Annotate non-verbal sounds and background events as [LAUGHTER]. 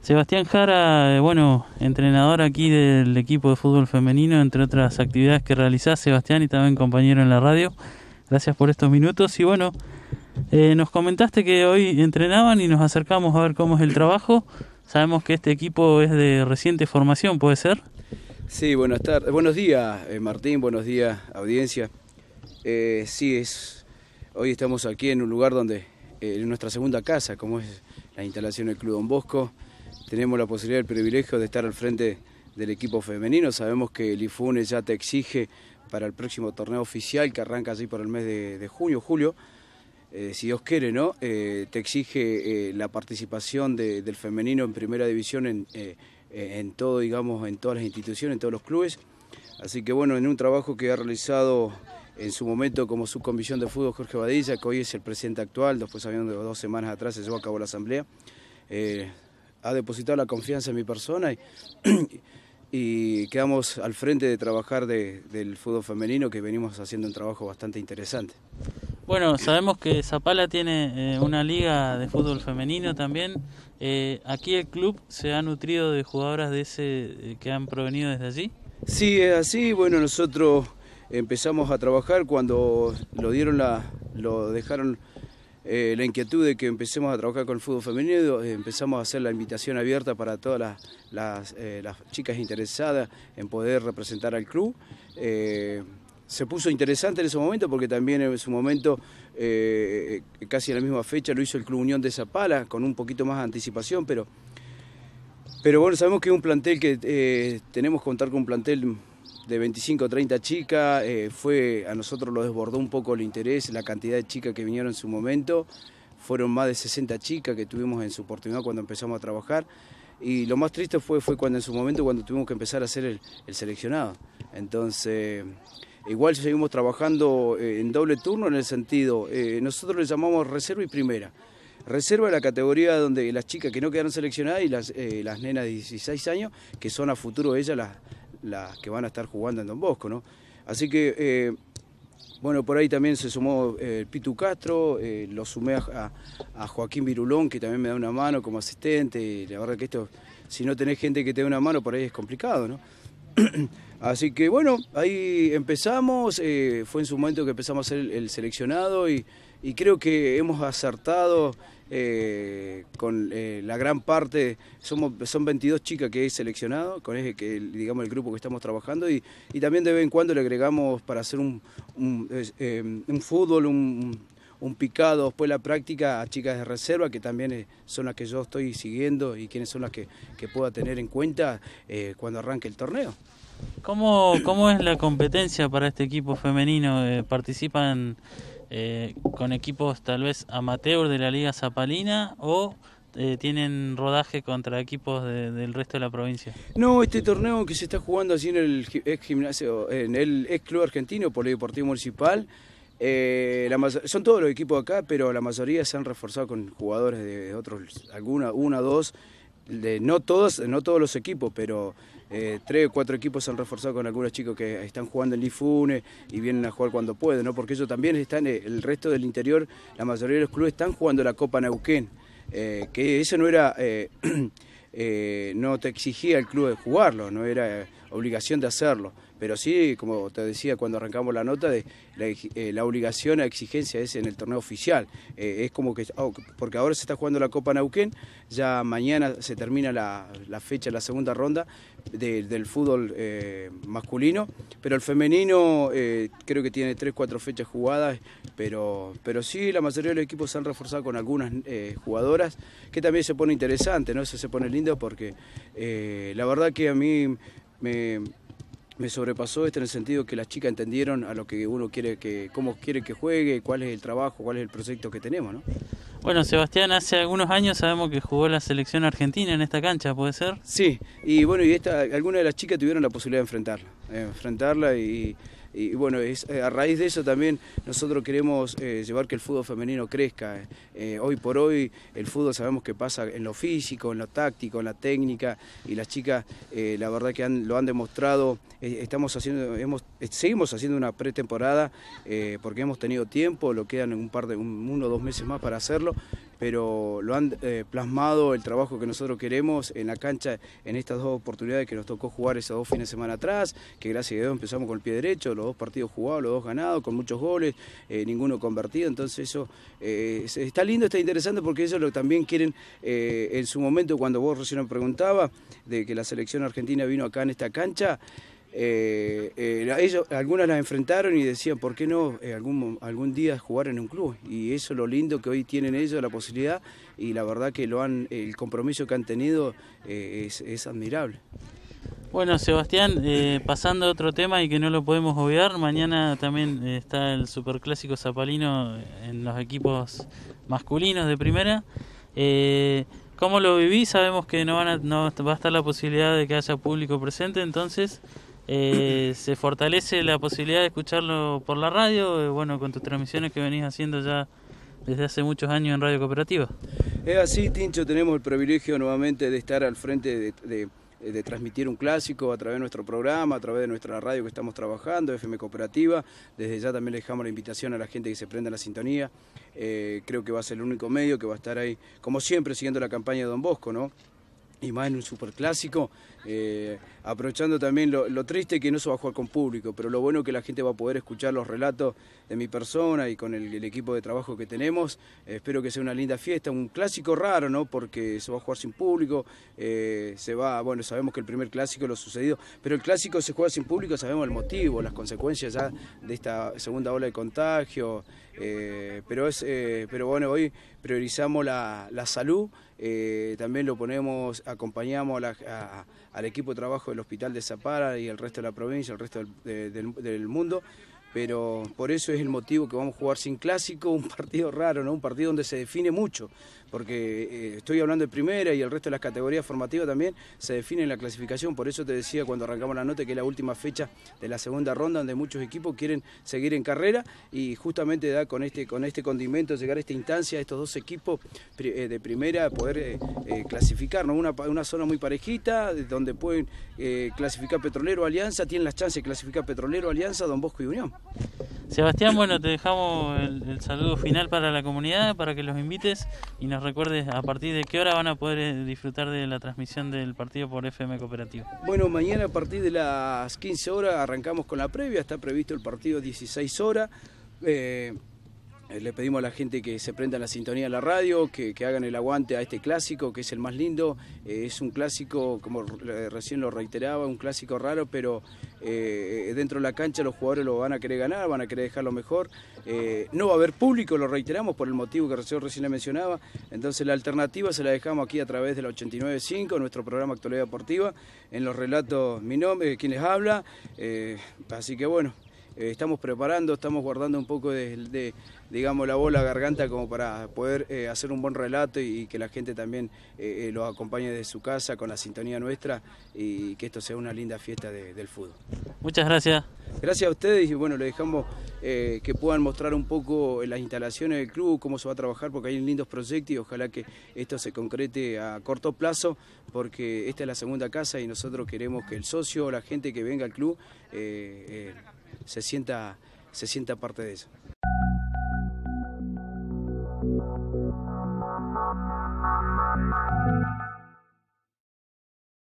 Sebastián Jara, eh, bueno, entrenador aquí del equipo de fútbol femenino, entre otras actividades que realizás, Sebastián, y también compañero en la radio. Gracias por estos minutos. Y bueno, eh, nos comentaste que hoy entrenaban y nos acercamos a ver cómo es el trabajo. Sabemos que este equipo es de reciente formación, ¿puede ser? Sí, buenas tardes. Buenos días, eh, Martín. Buenos días, audiencia. sí, es Hoy estamos aquí en un lugar donde, eh, en nuestra segunda casa, como es la instalación del Club Don Bosco, tenemos la posibilidad, y el privilegio de estar al frente del equipo femenino. Sabemos que el IFUNE ya te exige para el próximo torneo oficial que arranca así por el mes de, junio, julio, eh, si Dios quiere, ¿no? Eh, te exige la participación del femenino en primera división en, en todo, digamos, en todas las instituciones, en todos los clubes. Así que bueno, en un trabajo que ha realizado en su momento como subcomisión de fútbol Jorge Badilla, que hoy es el presidente actual, después habiendo dos semanas atrás se llevó a cabo la asamblea, eh, ha depositado la confianza en mi persona y, [CLEARS THROAT] quedamos al frente de trabajar del fútbol femenino, que venimos haciendo un trabajo bastante interesante. Bueno, sabemos que Zapala tiene eh, una liga de fútbol femenino también. Eh, ¿Aquí el club se ha nutrido de jugadoras de ese que han provenido desde allí? Sí, es así. Bueno, nosotros empezamos a trabajar cuando lo dieron la, lo dejaron eh, la inquietud de que empecemos a trabajar con el fútbol femenino, eh, empezamos a hacer la invitación abierta para todas las, eh, chicas interesadas en poder representar al club. se puso interesante en ese momento porque también en su momento, casi en la misma fecha, lo hizo el Club Unión de Zapala con un poquito más de anticipación, pero pero bueno, sabemos que un plantel que eh, tenemos que contar con un plantel de 25 o 30 chicas. fue, a nosotros lo desbordó un poco el interés, la cantidad de chicas que vinieron en su momento. Fueron más de 60 chicas que tuvimos en su oportunidad cuando empezamos a trabajar. Y lo más triste fue, fue cuando en su momento cuando tuvimos que empezar a hacer el, seleccionado. Entonces, igual seguimos trabajando eh, en doble turno en el sentido, eh, nosotros le llamamos reserva y primera reserva la categoría donde las chicas que no quedaron seleccionadas y las, eh, nenas de 16 años, que son a futuro ellas las, las que van a estar jugando en Don Bosco, ¿no? Así que, eh, bueno, por ahí también se sumó eh, el Pitu Castro, lo sumé a, Joaquín Virulón, que también me da una mano como asistente, la verdad que esto, si no tenés gente que te dé una mano, por ahí es complicado, ¿no? [CLEARS THROAT] Así que bueno, ahí empezamos, eh, fue en su momento que empezamos a hacer el, seleccionado y, creo que hemos acertado eh, con eh, la gran parte, somos, son 22 chicas que he seleccionado, con ese, que, digamos el grupo que estamos trabajando y, también de vez en cuando le agregamos para hacer un, un fútbol, un, un picado, después de la práctica a chicas de reserva, que también eh, son las que yo estoy siguiendo y quienes son las que, pueda tener en cuenta eh, cuando arranque el torneo. ¿Cómo, ¿Cómo es la competencia para este equipo femenino? Eh, ¿Participan con equipos tal vez amateur de la Liga Zapalina o tienen rodaje contra equipos del resto de la provincia? No, este torneo que se está jugando así en el gimnasio, en el ex club argentino, Polideportivo Municipal, eh, son todos los equipos acá, pero la mayoría se han reforzado con jugadores de otros, alguna, una, dos, de, no todos, no todos los equipos, pero eh, tres o cuatro equipos se han reforzado con algunos chicos que están jugando en Lifune y vienen a jugar cuando pueden, ¿no? Porque ellos también están, eh, el resto del interior, la mayoría de los clubes están jugando la Copa Neuquén, que eso no era, [CLEARS THROAT] no te exigía el club de jugarlo, no era obligación de hacerlo, pero sí, como te decía cuando arrancamos la nota, de la, eh, obligación, a exigencia es en el torneo oficial. Eh, es como que, oh, porque ahora se está jugando la Copa Nauquén... ya mañana se termina la, fecha, la segunda ronda del fútbol eh, masculino, pero el femenino creo que tiene tres, cuatro fechas jugadas, pero, pero sí, la mayoría de los equipos se han reforzado con algunas jugadoras, que también se pone interesante, ¿no? Eso se pone lindo porque la verdad que a mí me, sobrepasó esto en el sentido que las chicas entendieron a lo que uno quiere que, cómo quiere que juegue, cuál es el trabajo, cuál es el proyecto que tenemos, ¿no? Bueno, Sebastián, hace algunos años sabemos que jugó la selección argentina en esta cancha, ¿puede ser? Sí, y bueno, y esta, algunas de las chicas tuvieron la posibilidad de enfrentarla, enfrentarla y y bueno, eh, a raíz de eso también nosotros queremos eh, llevar que el fútbol femenino crezca. Eh, hoy por hoy el fútbol sabemos que pasa en lo físico, en lo táctico, en la técnica y las chicas la verdad que lo han demostrado. estamos haciendo, hemos, seguimos haciendo una pretemporada porque hemos tenido tiempo, lo quedan un par de uno o dos meses más para hacerlo pero lo han eh, plasmado el trabajo que nosotros queremos en la cancha en estas dos oportunidades que nos tocó jugar esos dos fines de semana atrás, que gracias a Dios empezamos con el pie derecho, los dos partidos jugados, los dos ganados, con muchos goles, eh, ninguno convertido, entonces eso eh, está lindo, está interesante porque eso lo también quieren en su momento cuando vos recién me preguntaba de que la selección argentina vino acá en esta cancha, eh, eh algunas las enfrentaron y decían, ¿por qué no eh, algún, algún día jugar en un club? Y eso es lo lindo que hoy tienen ellos, la posibilidad, y la verdad que lo han, el compromiso que han tenido eh, es, admirable. Bueno, Sebastián, pasando a otro tema y que no lo podemos obviar, mañana también está el Superclásico Zapalino en los equipos masculinos de primera. ¿Cómo lo viví? Sabemos que no, van no va a estar la posibilidad de que haya público presente, entonces... Eh, se fortalece la posibilidad de escucharlo por la radio, eh, bueno, con tus transmisiones que venís haciendo ya desde hace muchos años en Radio Cooperativa. Es así, Tincho, tenemos el privilegio nuevamente de estar al frente de, transmitir un clásico a través de nuestro programa, a través de nuestra radio que estamos trabajando, FM Cooperativa. Desde ya también le dejamos la invitación a la gente que se prenda la sintonía. Eh, creo que va a ser el único medio que va a estar ahí, como siempre, siguiendo la campaña de Don Bosco, ¿no? y más en un superclásico, clásico, eh, aprovechando también lo, triste que no se va a jugar con público, pero lo bueno que la gente va a poder escuchar los relatos de mi persona y con el, equipo de trabajo que tenemos. espero que sea una linda fiesta, un clásico raro, ¿no? Porque se va a jugar sin público, eh, se va, bueno, sabemos que el primer clásico lo sucedido, pero el clásico se juega sin público, sabemos el motivo, las consecuencias ya de esta segunda ola de contagio, eh, pero es, pero bueno, hoy priorizamos la, salud, eh, también lo ponemos, acompañamos al equipo de trabajo del Hospital de Zapara y el resto de la provincia, el resto del, del mundo, pero por eso es el motivo que vamos a jugar sin clásico, un [LAUGHS] partido raro, ¿no? un partido donde se define mucho, porque eh, estoy hablando de primera y el resto de las categorías formativas también se define en la clasificación, por eso te decía cuando arrancamos la nota que es la última fecha de la segunda ronda donde muchos equipos quieren seguir en carrera y justamente da con este, con este condimento llegar a esta instancia, a estos dos equipos eh, de primera, poder eh, clasificar, una, una, zona muy parejita donde pueden clasificar Petrolero, Alianza, tienen las chances de clasificar Petrolero, Alianza, Don Bosco y Unión. Sebastián, bueno, te dejamos el, saludo final para la comunidad, para que los invites y nos recuerdes a partir de qué hora van a poder eh, disfrutar de la transmisión del partido por FM Cooperativa. Bueno, mañana a partir de las 15 horas arrancamos con la previa, está previsto el partido 16 horas. Eh, eh, le pedimos a la gente que se prenda la sintonía de la radio, que, hagan el aguante a este clásico, que es el más lindo. Eh, es un clásico, como recién lo reiteraba, un clásico raro, pero eh, dentro de la cancha los jugadores lo van a querer ganar, van a querer dejarlo mejor. no va a haber público, lo reiteramos por el motivo que recién, recién le mencionaba. Entonces la alternativa se la dejamos aquí a través de la 89.5, nuestro programa Actualidad Deportiva, en los relatos mi nombre, quien les habla. así que bueno, eh, estamos preparando, estamos guardando un poco de, digamos, la bola, garganta, como para poder eh, hacer un buen relato y, que la gente también eh, lo acompañe desde su casa con la sintonía nuestra y que esto sea una linda fiesta del fútbol. Muchas gracias. Gracias a ustedes y bueno, les dejamos que puedan mostrar un poco las instalaciones del club, cómo se va a trabajar, porque hay lindos proyectos y ojalá que esto se concrete a corto plazo, porque esta es la segunda casa y nosotros queremos que el socio, la gente que venga al club, se sienta, se sienta parte de eso.